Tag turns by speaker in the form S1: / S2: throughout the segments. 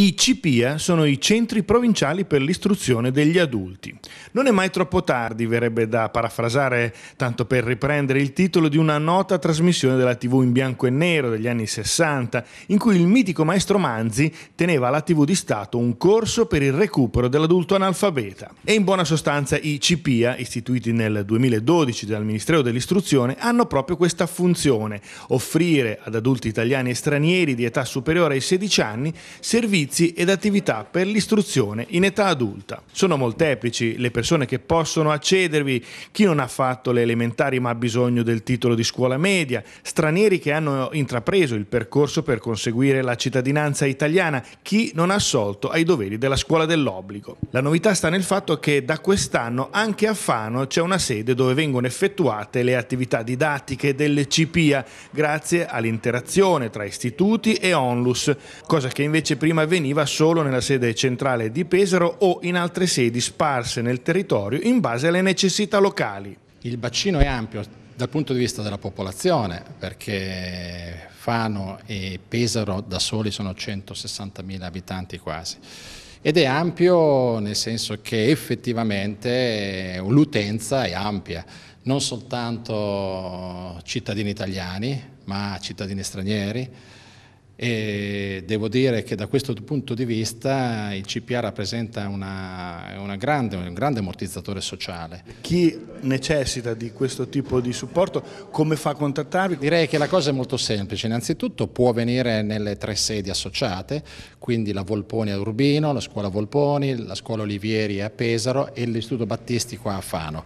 S1: I CPIA sono i centri provinciali per l'istruzione degli adulti. Non è mai troppo tardi, verrebbe da parafrasare, tanto per riprendere il titolo di una nota trasmissione della TV in bianco e nero degli anni 60, in cui il mitico maestro Manzi teneva alla TV di Stato un corso per il recupero dell'adulto analfabeta. E in buona sostanza i CPIA, istituiti nel 2012 dal Ministero dell'Istruzione, hanno proprio questa funzione, offrire ad adulti italiani e stranieri di età superiore ai 16 anni servizi servizi ed attività per l'istruzione in età adulta. Sono molteplici le persone che possono accedervi, chi non ha fatto le elementari ma ha bisogno del titolo di scuola media, stranieri che hanno intrapreso il percorso per conseguire la cittadinanza italiana, chi non ha assolto ai doveri della scuola dell'obbligo. La novità sta nel fatto che da quest'anno anche a Fano c'è una sede dove vengono effettuate le attività didattiche delle CPA grazie all'interazione tra istituti e onlus, cosa che invece prima avveniva solo nella sede centrale di Pesaro o in altre sedi sparse
S2: nel territorio in base alle necessità locali. Il bacino è ampio dal punto di vista della popolazione, perché Fano e Pesaro da soli sono 160.000 abitanti quasi ed è ampio nel senso che effettivamente l'utenza è ampia, non soltanto cittadini italiani ma cittadini stranieri, e devo dire che da questo punto di vista il CPA rappresenta una, una grande, un grande ammortizzatore sociale. Chi necessita di questo tipo di supporto come fa a contattarvi? Direi che la cosa è molto semplice, innanzitutto può venire nelle tre sedi associate, quindi la Volponi a Urbino, la scuola Volponi, la scuola Olivieri a Pesaro e l'istituto Battisti qua a Fano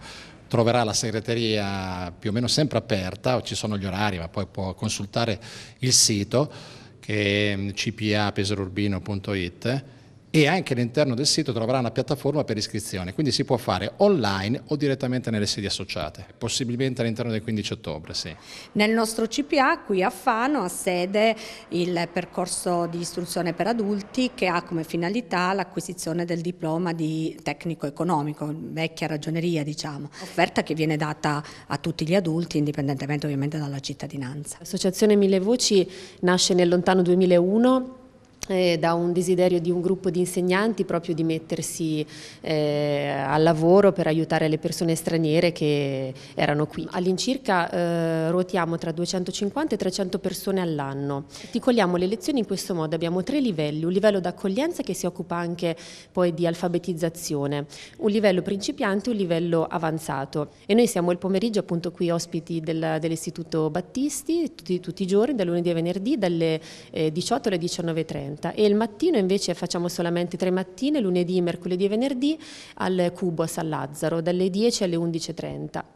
S2: troverà la segreteria più o meno sempre aperta, ci sono gli orari ma poi può consultare il sito che è mm, cpapesarurbino.it e anche all'interno del sito troverà una piattaforma per iscrizione, quindi si può fare online o direttamente nelle sedi associate, possibilmente all'interno del 15 ottobre. Sì.
S3: Nel nostro CPA qui a Fano ha sede il percorso di istruzione per adulti che ha come finalità l'acquisizione del diploma di tecnico economico, vecchia ragioneria diciamo, offerta che viene data a tutti gli adulti indipendentemente ovviamente dalla cittadinanza.
S4: L'associazione Mille Voci nasce nel lontano 2001 eh, da un desiderio di un gruppo di insegnanti proprio di mettersi eh, al lavoro per aiutare le persone straniere che erano qui. All'incirca eh, ruotiamo tra 250 e 300 persone all'anno. Articoliamo le lezioni in questo modo, abbiamo tre livelli, un livello d'accoglienza che si occupa anche poi di alfabetizzazione, un livello principiante e un livello avanzato e noi siamo il pomeriggio appunto qui ospiti del, dell'Istituto Battisti tutti, tutti, i giorni, da lunedì a venerdì dalle 18 eh, alle 19.30 e il mattino invece facciamo solamente tre mattine, lunedì, mercoledì e venerdì al Cubo a San Lazzaro dalle 10 alle 11.30.